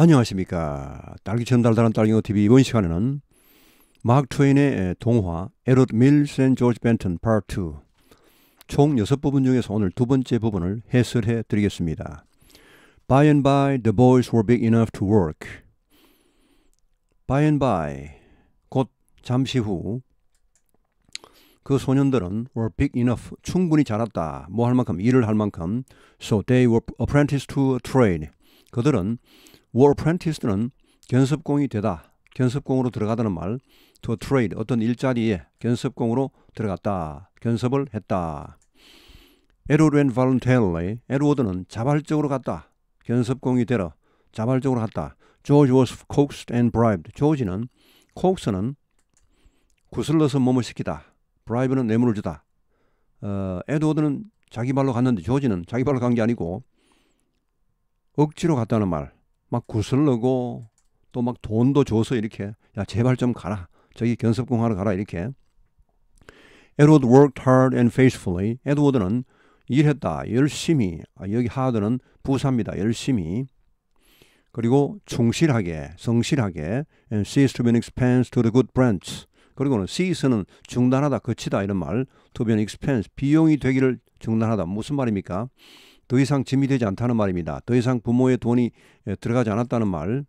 안녕하십니까. 딸기처럼 달달한 딸기노 TV 이번 시간에는 마크 트웨인의 동화 에롯 밀스 앤 조지 벤튼 파트 2. 총 6부분 중에서 오늘 두 번째 부분을 해설해 드리겠습니다. By and by the boys were big enough to work. By and by 곧 잠시 후 그 소년들은 were big enough 충분히 자랐다. 뭐 할 만큼 일을 할 만큼 so they were apprenticed to a trade. 그들은 War 티스트는 견습공이 되다, 견습공으로 들어가다는 말, to trade, 어떤 일자리에 견습공으로 들어갔다, 견습을 했다. 에 d w a r d w e n 에드워드는 자발적으로 갔다, 견습공이 되러 자발적으로 갔다. George was coaxed and bribed, 조지는, 코 o a 는 구슬러서 몸을 시키다, 브라이브는 뇌물을 주다. 어, 에드워드는 자기 발로 갔는데 조지는 자기 발로 간 게 아니고 억지로 갔다는 말. 막 구슬르고 또 막 돈도 줘서 이렇게 야 제발 좀 가라 저기 견습공하러 가라 이렇게 에드워드 worked hard and faithfully 에드워드는 일했다 열심히 아, 여기 하드는 부사입니다 열심히 그리고 충실하게 성실하게 and cease to be an expense to the good branch 그리고는 cease는 중단하다 그치다 이런 말 to be an expense 비용이 되기를 중단하다 무슨 말입니까 더 이상 짐이 되지 않다는 말입니다. 더 이상 부모의 돈이 예, 들어가지 않았다는 말.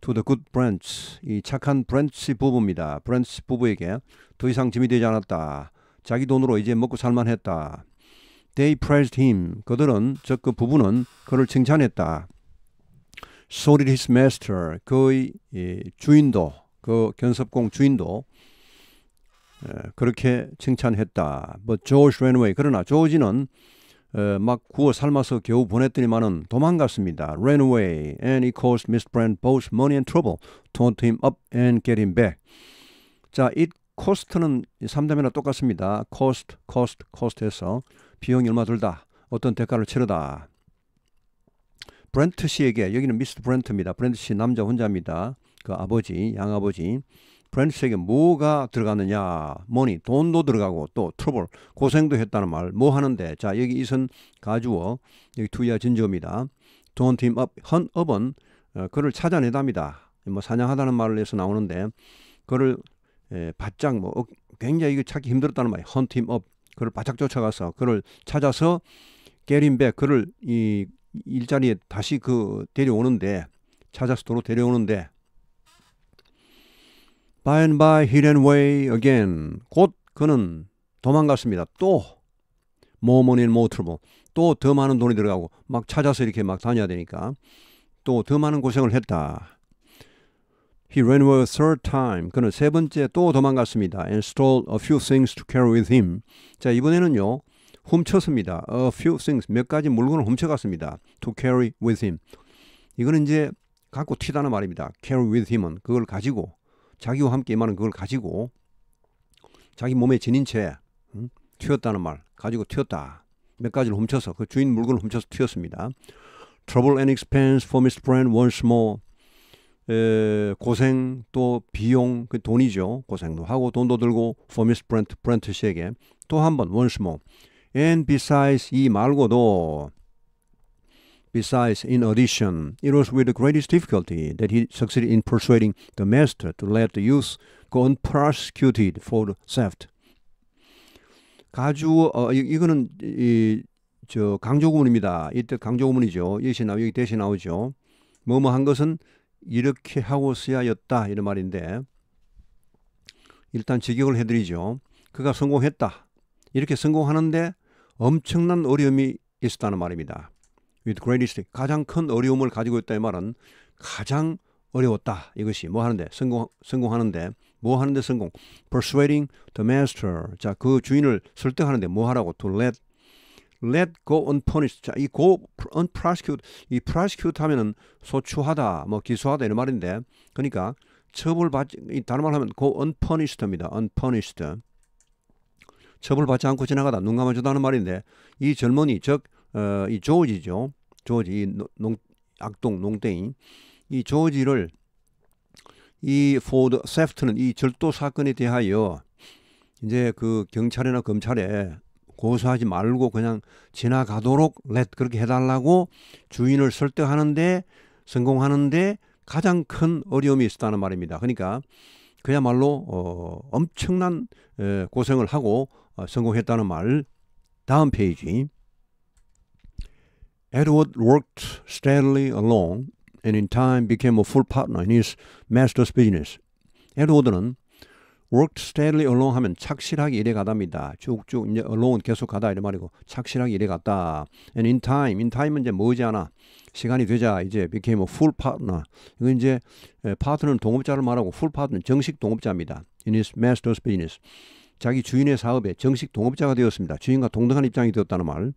To the good branch. 이 착한 브랜치 부부입니다. 브랜치 부부에게 더 이상 짐이 되지 않았다. 자기 돈으로 이제 먹고 살만했다. They praised him. 그들은 즉그 부부는 그를 칭찬했다. So did his master. 그의 예, 주인도 그 견습공 주인도 예, 그렇게 칭찬했다. But George ran away. 그러나 조지는 에, 막 구워 삶아서 겨우 보냈더니만은 도망갔습니다. Ran away and he caused Miss Brand both money and trouble. Taught him up and get him back. 자, it cost는 3담이나 똑같습니다. cost, cost, cost 해서 비용이 얼마 들다. 어떤 대가를 치르다. 브렌트 씨에게 여기는 미스 브렌트입니다. 브렌트 씨 남자 혼자입니다. 그 아버지, 양아버지. 프렌치에게 뭐가 들어갔느냐 뭐니 돈도 들어가고 또 트러블 고생도 했다는 말뭐 하는데 자 여기 이선 가주어 여기 투야 진저입니다. 돈 팀 업, 헌 업은 어, 그를 찾아내답니다. 뭐 사냥하다는 말을 해서 나오는데 그를 에, 바짝 뭐 어, 굉장히 이거 찾기 힘들었다는 말이 헌팀 업 그를 바짝 쫓아가서 그를 찾아서 게린백 그를 이 일자리에 다시 그 데려오는데 찾아서 도로 데려오는데 By and by he ran away again. 곧 그는 도망갔습니다. 또 모모닌 모트로 또더 많은 돈이 들어가고 막 찾아서 이렇게 막 다녀야 되니까 또 더 많은 고생을 했다. He ran away a third time. 그는 세 번째 또 도망갔습니다. And stole a few things to carry with him. 자 이번에는요 훔쳤습니다. A few things 몇 가지 물건을 훔쳐갔습니다. To carry with him. 이거는 이제 갖고 튀다는 말입니다. Carry with him은 그걸 가지고 자기와 함께 임하는 그걸 가지고 자기 몸에 지닌 채 응? 튀었다는 말 가지고 튀었다. 몇 가지를 훔쳐서 그 주인 물건을 훔쳐서 튀었습니다. Trouble and expense for Mr. Brand once more. 에, 고생 또 비용 그 돈이죠. 고생도 하고 돈도 들고 for Mr. Brent Brent 씨에게 또 한 번 once more. And besides 이 말고도 Besides, in addition, it was with the greatest difficulty that he succeeded in persuading the master to let the youth go unprosecuted for the theft. 가주 어, 이, 거는 이 저 강조구문입니다. 이때 강조구문이죠. 이것이 나 여기 대신 나오죠. 뭐뭐 한 것은 이렇게 하고서야였다 이런 말인데 일단 직역을 해드리죠. 그가 성공했다. 이렇게 성공하는데 엄청난 어려움이 있었다는 말입니다. with greatest 가장 큰 어려움을 가지고 있다 이 말은 가장 어려웠다 이것이 뭐 하는데 성공 성공하는데 뭐 하는데 성공 persuading the master 자 그 주인을 설득하는데 뭐 하라고 to let let go unpunished 자이 go unprosecute 이 prosecute 하면은 소추하다 뭐 기소하다 이런 말인데 그러니까 처벌받지 이 다른 말로 하면 go unpunished입니다 unpunished 처벌받지 않고 지나가다 눈 감아주다는 말인데 이 젊은이 즉이 어, 조지죠 조지 농 악동 농땡이 이 조지를 이 포드 세프트는 이 절도 사건에 대하여 이제 그 경찰이나 검찰에 고소하지 말고 그냥 지나가도록 렛 그렇게 해달라고 주인을 설득하는데 성공하는데 가장 큰 어려움이 있었다는 말입니다. 그러니까 그야말로 어, 엄청난 에, 고생을 하고 어, 성공했다는 말. 다음 페이지. Edward worked steadily along and in time became a full partner in his master's business. 에드워드는 worked steadily along 하면 착실하게 일해가답니다. 쭉쭉 이제 along 계속 가다 이런 말이고 착실하게 일해갔다. And in time, in time은 이제 머지않아 시간이 되자 이제 became a full partner. 이건 이제 파트너는 동업자를 말하고 full partner는 정식 동업자입니다. In his master's business. 자기 주인의 사업에 정식 동업자가 되었습니다. 주인과 동등한 입장이 되었다는 말.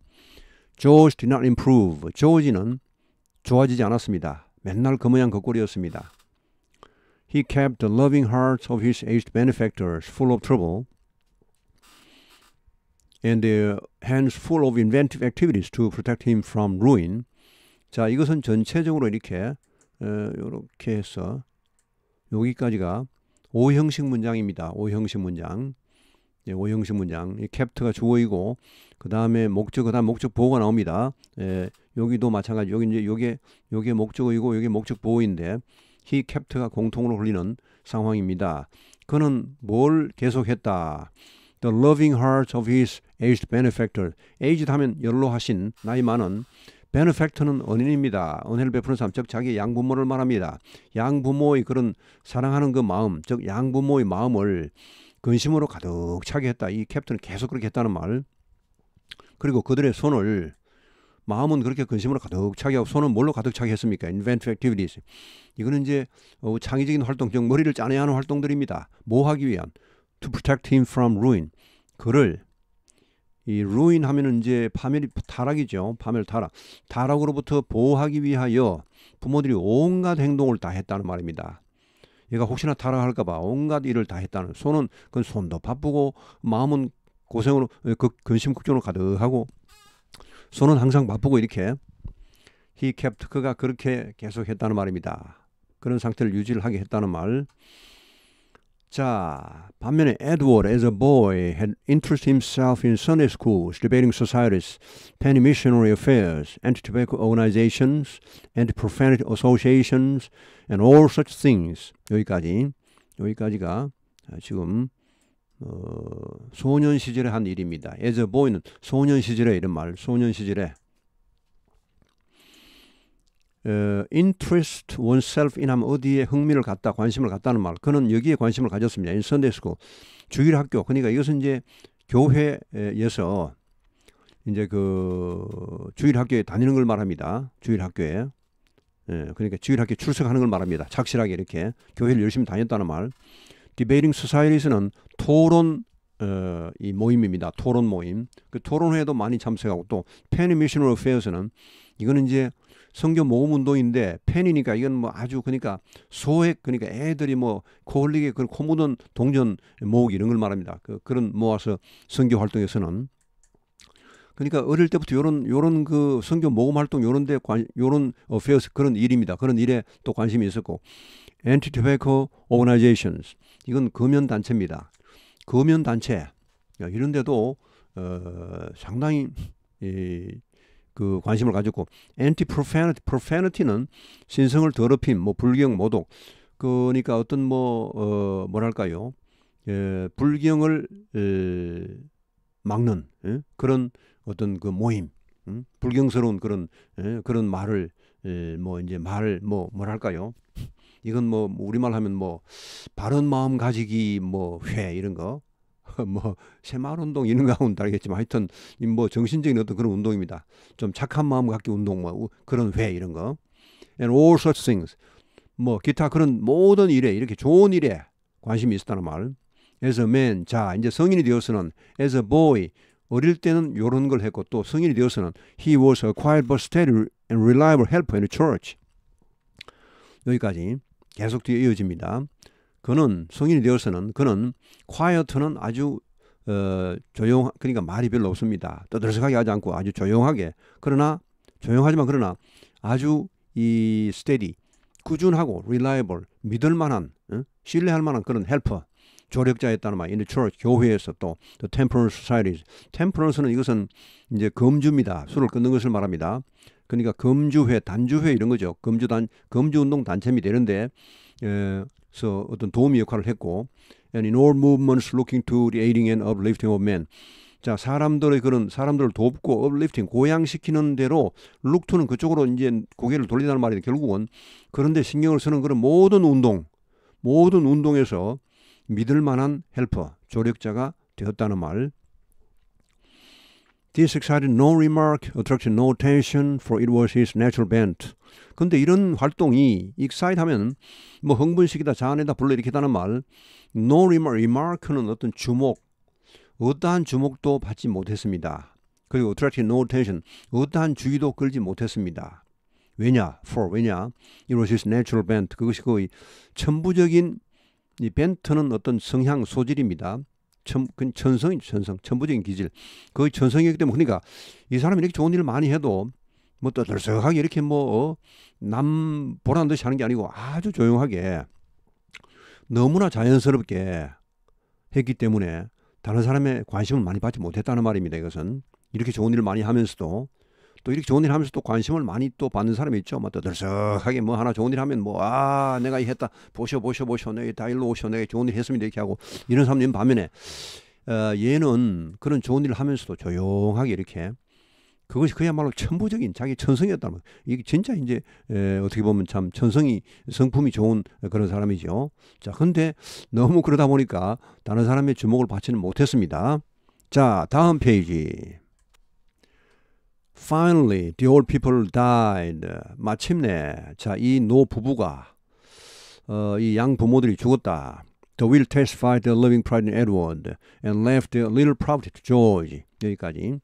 George did not improve. George는 좋아지지 않았습니다. 맨날 그 모양 그 꼴이었습니다. He kept the loving hearts of his aged benefactors full of trouble and their hands full of inventive activities to protect him from ruin. 자, 이것은 전체적으로 이렇게 어, 이렇게 해서 여기까지가 오형식 문장입니다. 오형식 문장. 예, 오형식 문장 이 캡트가 주어이고 그 다음에 목적 그 다음 목적 보호가 나옵니다. 예, 여기도 마찬가지 여기 이제 요게 요게 목적이고 요게 목적 보호인데 he 캡트가 공통으로 흘리는 상황입니다. 그는 뭘 계속했다. The loving heart of his aged benefactor. aged 하면 연로하신 나이 많은 베네팩터는 은인입니다. 은혜를 베푸는 사람, 즉 자기 양부모를 말합니다. 양부모의 그런 사랑하는 그 마음, 즉 양부모의 마음을 근심으로 가득 차게 했다. 이 캡틴은 계속 그렇게 했다는 말. 그리고 그들의 손을 마음은 그렇게 근심으로 가득 차게 하고 손은 뭘로 가득 차게 했습니까? Inventive activities. 이거는 이제 어, 창의적인 활동, 즉 머리를 짜내야 하는 활동들입니다. 뭐 하기 위한? To protect him from ruin. 그를 이 ruin 하면은 이제 파멸이 타락이죠. 파멸 타락. 타락으로부터 보호하기 위하여 부모들이 온갖 행동을 다 했다는 말입니다. 얘가 혹시나 타락할까봐 온갖 일을 다 했다는 손은 그 손도 바쁘고 마음은 고생으로 그 어, 근심 걱정으로 가득하고 손은 항상 바쁘고 이렇게 히캡트크가 그렇게 계속했다는 말입니다. 그런 상태를 유지를 하게 했다는 말. 자, 반면에 Edward as a boy had interested himself in Sunday schools, debating societies, penny missionary affairs, anti-tobacco organizations, anti-profanity associations, and all such things. 여기까지, 여기까지가 지금 어, 소년 시절에 한 일입니다. as a boy는 소년 시절에 이런 말, 소년 시절에 어, interest oneself이나 하면 어디에 흥미를 갖다 관심을 갖다는 말. 그는 여기에 관심을 가졌습니다. 인 선데스고 주일 학교. 그러니까 이것은 이제 교회에서 이제 그 주일 학교에 다니는 걸 말합니다. 주일 학교에. 예, 그러니까 주일 학교 출석하는 걸 말합니다. 착실하게 이렇게 교회를 열심히 다녔다는 말. 디베이링 스사이에서는 토론 어, 이 모임입니다. 토론 모임. 그 토론회에도 많이 참석하고 또 페니 미셔널 페어스는 이거는 이제 성교 모음 운동인데 팬이니까 이건 뭐 아주 그러니까 소액 그러니까 애들이 뭐코흘리의그 코묻은 동전 모으기 이런 걸 말합니다. 그, 그런 모아서 성교 활동에서는 그러니까 어릴 때부터 요런 요런 그 성교 모금 활동 요런 데 관, 요런 어페어스 그런 일입니다. 그런 일에 또 관심이 있었고 엔티 t i Tobacco o r 이건 금연 단체입니다. 금연 단체 이런 데도 어, 상당히 이, 그 관심을 가졌고 anti profanity profanity는 신성을 더럽힌뭐 불경, 모독. 그러니까 어떤 뭐 어, 뭐랄까요? 예, 불경을 예, 막는 예? 그런 어떤 그 모임, 음? 불경스러운 그런 예? 그런 말을 예, 뭐 이제 말 뭐 뭐랄까요? 이건 뭐 우리말 하면 뭐 바른 마음 가지기 뭐 회 이런 거 뭐 새마을 운동 이런 거하고 다르겠지만 하여튼 뭐 정신적인 어떤 그런 운동입니다. 좀 착한 마음 갖기 운동 뭐 그런 회 이런 거. And all such things. 뭐 기타 그런 모든 일에 이렇게 좋은 일에 관심이 있었다는 말. As a man. 자, 이제 성인이 되어서는 as a boy. 어릴 때는 요런 걸 했고 또 성인이 되어서는 he was a quiet but steady and reliable helper in the church. 여기까지 계속 뒤에 이어집니다. 그는 성인이 되어서는 그는 콰이어트는 아주 어, 조용 그러니까 말이 별로 없습니다. 떠들썩하게 하지 않고 아주 조용하게 그러나 조용하지만 그러나 아주 이 스테디 꾸준하고 reliable 믿을 만한 응? 신뢰할 만한 그런 헬퍼 조력자였다는 말. 인디 church 교회에서 또 the temperance societies temperance는 이것은 이제 금주입니다. 술을 끊는 것을 말합니다. 그러니까 금주회, 단주회 이런 거죠. 금주 단 금주 운동 단체입니다. 이런데 에, 서 어떤 도움의 역할을 했고 and in all movements looking to the aiding and uplifting of men 자 사람들의 그런 사람들을 돕고 uplifting 고양시키는 대로 look to는 그쪽으로 이제 고개를 돌린다는 말이 결국은 그런데 신경을 쓰는 그런 모든 운동 모든 운동에서 믿을 만한 헬퍼 조력자가 되었다는 말 This excited no remark, attracted no attention, for it was his natural bent. 근데 이런 활동이 excite 하면 뭐 흥분시키다, 자아내다, 불러일으키다는 말, no remark, remark는 어떤 주목, 어떠한 주목도 받지 못했습니다. 그리고 attracted no attention, 어떠한 주의도 끌지 못했습니다. 왜냐, for, 왜냐, it was his natural bent. 그것이 거의 천부적인 이 벤트는 어떤 성향 소질입니다. 천, 천성이 천성, 천부적인 기질. 그 천성이기 때문에 그러니까 이 사람이 이렇게 좋은 일을 많이 해도 뭐 떠들썩하게 이렇게 뭐남 어, 보란 듯이 하는 게 아니고 아주 조용하게 너무나 자연스럽게 했기 때문에 다른 사람의 관심을 많이 받지 못했다는 말입니다. 이것은 이렇게 좋은 일을 많이 하면서도 또 이렇게 좋은 일 하면서 또 관심을 많이 또 받는 사람이 있죠. 막 뭐 떠들썩하게 뭐 하나 좋은 일 하면 뭐아 내가 했다 보셔 보셔 보셔 내다 일로 오셔 내가 좋은 일했으면 이렇게 하고 이런 사람들 반면에 어, 얘는 그런 좋은 일을 하면서도 조용하게 이렇게 그것이 그야말로 천부적인 자기 천성이었다는 이게 진짜 이제 에, 어떻게 보면 참 천성이 성품이 좋은 그런 사람이죠. 자, 근데 너무 그러다 보니까 다른 사람의 주목을 받지는 못했습니다. 자, 다음 페이지. Finally, the old people died. 마침내 자이 노 부부가 어, 이 양 부모들이 죽었다. The will testified the loving pride in Edward and left t little property to George. 여기까지.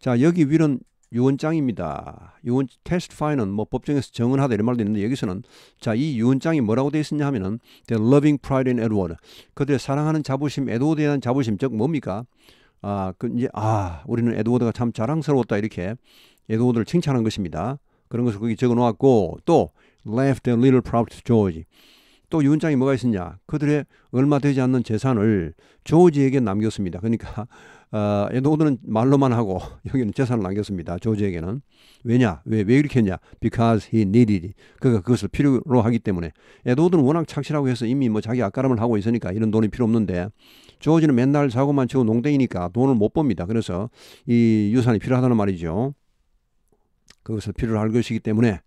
자 여기 위는 유언장입니다. 유언 testify는 뭐 법정에서 정언하다 이런 말도 있는데 여기서는 자이 유언장이 뭐라고 되어 있었냐 하면은 the loving pride in Edward 그들의 사랑하는 자부심 에드워드에 대한 자부심 즉 뭡니까 아, 그 이제 아, 우리는 에드워드가 참 자랑스러웠다 이렇게 에드워드를 칭찬한 것입니다. 그런 것을 거기 적어 놓았고 또 left a little proud to George. 또 유언장이 뭐가 있었냐? 그들의 얼마 되지 않는 재산을 조지에게 남겼습니다. 그러니까 어, 노드는 예, 말로만 하고 여기는 재산을 남겼습니다. 조지에게는 왜냐 왜 왜 이렇게 했냐 because he needed it. 그가 그것을 필요로 하기 때문에 에도워드는 예, 워낙 착실하고 해서 이미 뭐 자기 아까름을 하고 있으니까 이런 돈이 필요 없는데 조지는 맨날 자고만 치고 농땡이니까 돈을 못 법니다. 그래서 이 유산이 필요하다는 말이죠. 그것을 필요로 할 것이기 때문에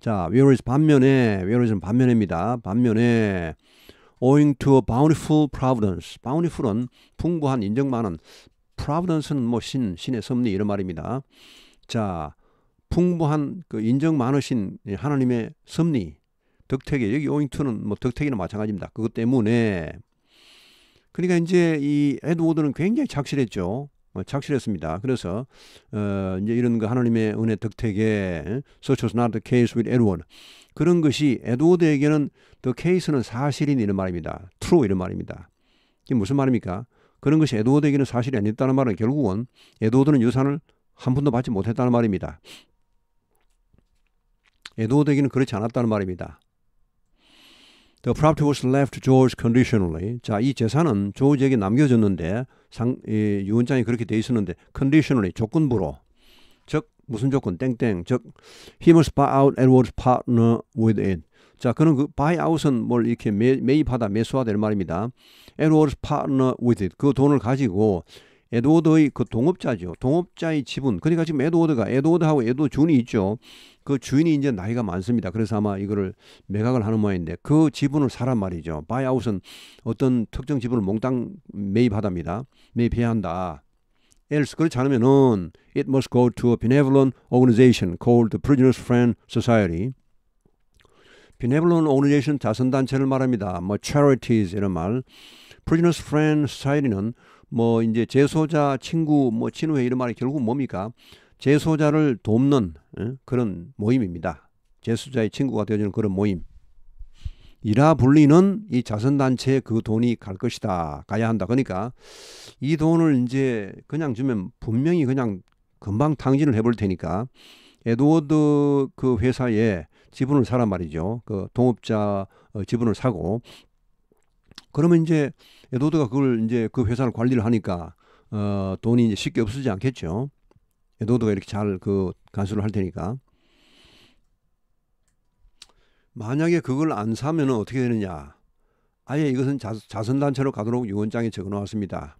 자 w h e r is 반면에 w h e r is 반면입니다. 반면에 owing to a bountiful providence. bountiful은 풍부한 인정 많은 프라브던스는 뭐 신, 신의 섭리 이런 말입니다. 자, 풍부한 그 인정 많으신 예, 하나님의 섭리, 덕택이 여기 오잉투는 뭐 덕택이나 마찬가지입니다. 그것 때문에 그러니까 이제 이 에드워드는 굉장히 착실했죠. 어, 착실했습니다. 그래서 어, 이제 이런 그 하나님의 은혜 덕택에 such was not the case with Edward 그런 것이 에드워드에게는 the case는 사실인 이런 말입니다. true 이런 말입니다. 이게 무슨 말입니까? 그런 것이 에드워드에게는 사실이 아니었다는 말은 결국은 에드워드는 유산을 한 푼도 받지 못했다는 말입니다. 에드워드에게는 그렇지 않았다는 말입니다. The property was left George conditionally. 자, 이 재산은 조지에게 남겨졌는데 상, 예, 유언장이 그렇게 돼 있었는데 conditionally 조건부로 즉 무슨 조건 땡땡 즉 he must buy out Edward's partner with it. 자, 그는 그 바이아웃은 뭘 이렇게 매, 매입하다 매수하다 이 말입니다. 에드워드 파트너 with it. 그 돈을 가지고 에드워드의 그 동업자죠. 동업자의 지분. 그러니까 지금 에드워드가 에드워드하고 에드워드 준이 있죠. 그 주인이 이제 나이가 많습니다. 그래서 아마 이거를 매각을 하는 모양인데 그 지분을 사란 말이죠. 바이아웃은 어떤 특정 지분을 몽땅 매입하답니다. 매입해야 한다. else 그렇지 않으면은 it must go to a benevolent organization called the Prisoners Friend Society. benevolent organization 자선단체를 말합니다. 뭐 charities 이런 말. prisoners friend society는 뭐 이제 재소자 친구 뭐 친우회 이런 말이 결국 뭡니까? 재소자를 돕는 예? 그런 모임입니다. 재소자의 친구가 되어주는 그런 모임. 이라 불리는 이 자선단체에 그 돈이 갈 것이다. 가야 한다. 그러니까 이 돈을 이제 그냥 주면 분명히 그냥 금방 탕진을 해볼 테니까 에드워드 그 회사에 지분을 사란 말이죠. 그 동업자 어, 지분을 사고 그러면 이제 에도워드가 그걸 이제 그 회사를 관리를 하니까 어, 돈이 이제 쉽게 없어지지 않겠죠. 에도워드가 이렇게 잘 그 간수를 할 테니까. 만약에 그걸 안 사면 어떻게 되느냐. 아예 이것은 자, 자선단체로 가도록 유언장에 적어 놓았습니다.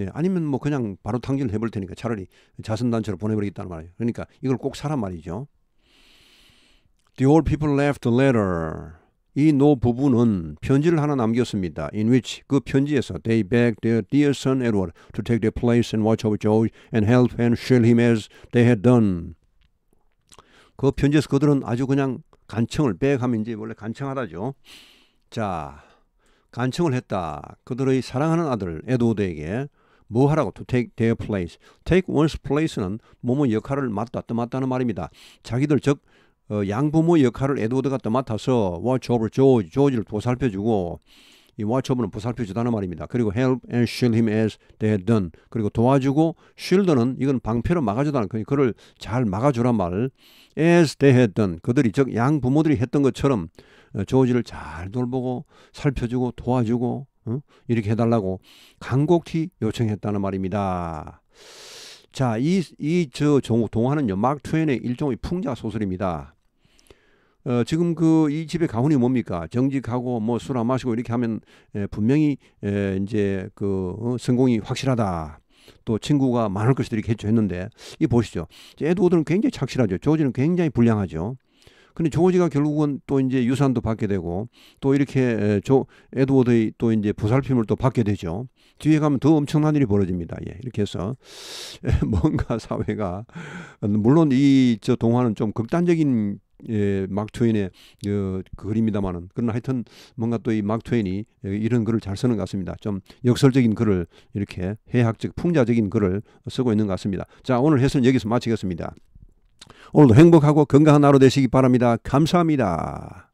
예, 아니면 뭐 그냥 바로 탕진을 해볼 테니까 차라리 자선단체로 보내버리겠다는 말이에요. 그러니까 이걸 꼭 사란 말이죠. The old people left a letter. 이노 o 부분은 편지를 하나 남겼습니다. In which 그 편지에서 they begged their dear son Edward to take their place and watch over George and help and shield him as they had done. 그 편지에서 그들은 아주 그냥 간청을 백함인지 원래 간청하다죠. 자, 간청을 했다. 그들의 사랑하는 아들 에드워드에게 뭐 하라고 to take their place. take one's place는 뭐뭐 역할을 맡다 떠맡다는 말입니다. 자기들 즉 어, 양부모 역할을 에드워드가 또 맡아서 워처블 조지, 조지를 보살펴주고 이 워처블은 보살펴주다는 말입니다. 그리고 help and shield him as they had done. 그리고 도와주고 shield는 이건 방패로 막아주다는 거 그, 그를 잘 막아주란 말. as they had done. 그들이 즉 양부모들이 했던 것처럼 어, 조지를 잘 돌보고 살펴주고 도와주고 어? 이렇게 해달라고 간곡히 요청했다는 말입니다. 자, 이이저 동화는요 마트웨의 일종의 풍자 소설입니다. 어, 지금 그 이 집의 가훈이 뭡니까? 정직하고 뭐 술 안 마시고 이렇게 하면 에, 예, 분명히 에, 예, 이제 그 어, 성공이 확실하다. 또 친구가 많을 것이 이렇게 했죠 했는데 이 보시죠. 에드워드는 굉장히 착실하죠. 조지는 굉장히 불량하죠. 근데 조거지가 결국은 또 이제 유산도 받게 되고 또 이렇게 조 에드워드의 또 이제 보살핌을 또 받게 되죠. 뒤에 가면 더 엄청난 일이 벌어집니다. 예, 이렇게 해서 뭔가 사회가 물론 이 저 동화는 좀 극단적인 예, 막 트웨인의 어, 그글입니다마는 그러나 하여튼 뭔가 또 이막 트웨인이 이런 글을 잘 쓰는 것 같습니다. 좀 역설적인 글을 이렇게 해학적 풍자적인 글을 쓰고 있는 것 같습니다. 자 오늘 해설 여기서 마치겠습니다. 오늘도 행복하고 건강한 하루 되시기 바랍니다. 감사합니다.